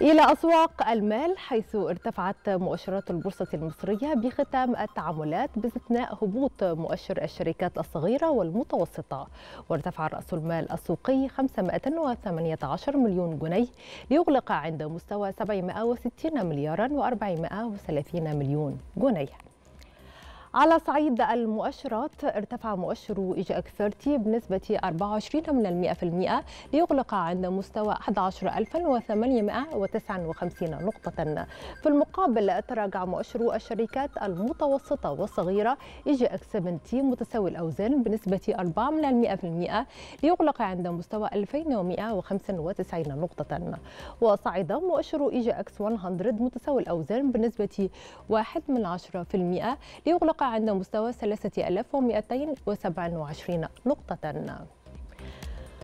إلى أسواق المال حيث ارتفعت مؤشرات البورصة المصرية بختام التعاملات باستثناء هبوط مؤشر الشركات الصغيرة والمتوسطة وارتفع رأس المال السوقي 518 مليون جنيه ليغلق عند مستوى 760 مليارا و430 مليون جنيه على صعيد المؤشرات ارتفع مؤشر اي جي اك 30 بنسبة 24 من ليغلق عند مستوى 11859 نقطة في المقابل تراجع مؤشر الشركات المتوسطة والصغيرة اي جي 70 متساوي الأوزان بنسبة 4 من ليغلق عند مستوى 2195 نقطة وصعد مؤشر اي جي اكس 100 متساوي الأوزان بنسبة 1 من 10% ليغلق عند مستوى 3227 نقطة